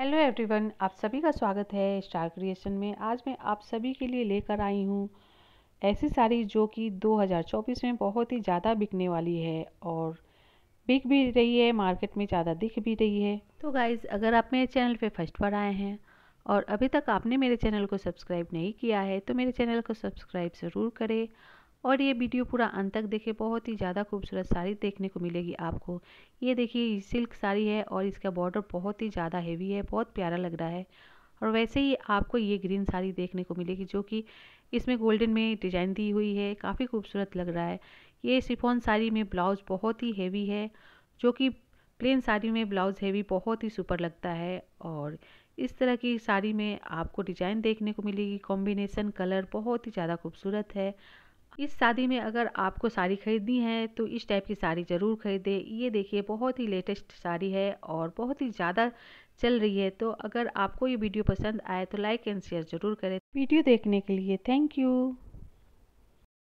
hello everyone आप सभी का स्वागत है स्टार क्रिएशन में आज मैं आप सभी के लिए लेकर आई हूँ ऐसी साड़ी जो कि 2024 में बहुत ही ज़्यादा बिकने वाली है और बिक भी रही है मार्केट में ज़्यादा दिख भी रही है तो गाइज़ अगर आप मेरे चैनल पे फर्स्ट बार आए हैं और अभी तक आपने मेरे चैनल को सब्सक्राइब नहीं किया है तो मेरे चैनल को सब्सक्राइब ज़रूर करें और ये वीडियो पूरा अंत तक देखें बहुत ही ज़्यादा खूबसूरत साड़ी देखने को मिलेगी आपको ये देखिए सिल्क साड़ी है और इसका बॉर्डर बहुत ही ज़्यादा हेवी है बहुत प्यारा लग रहा है और वैसे ही आपको ये ग्रीन साड़ी देखने को मिलेगी जो कि इसमें गोल्डन में डिजाइन दी हुई है काफ़ी खूबसूरत लग रहा है ये सिफोन साड़ी में ब्लाउज़ बहुत ही हेवी है जो कि प्लेन साड़ी में ब्लाउज़ हेवी बहुत ही सुपर लगता है और इस तरह की साड़ी में आपको डिज़ाइन देखने को मिलेगी कॉम्बिनेसन कलर बहुत ही ज़्यादा खूबसूरत है इस शादी में अगर आपको साड़ी खरीदनी है तो इस टाइप की साड़ी ज़रूर खरीदें ये देखिए बहुत ही लेटेस्ट साड़ी है और बहुत ही ज़्यादा चल रही है तो अगर आपको ये वीडियो पसंद आए तो लाइक एंड शेयर ज़रूर करें वीडियो देखने के लिए थैंक यू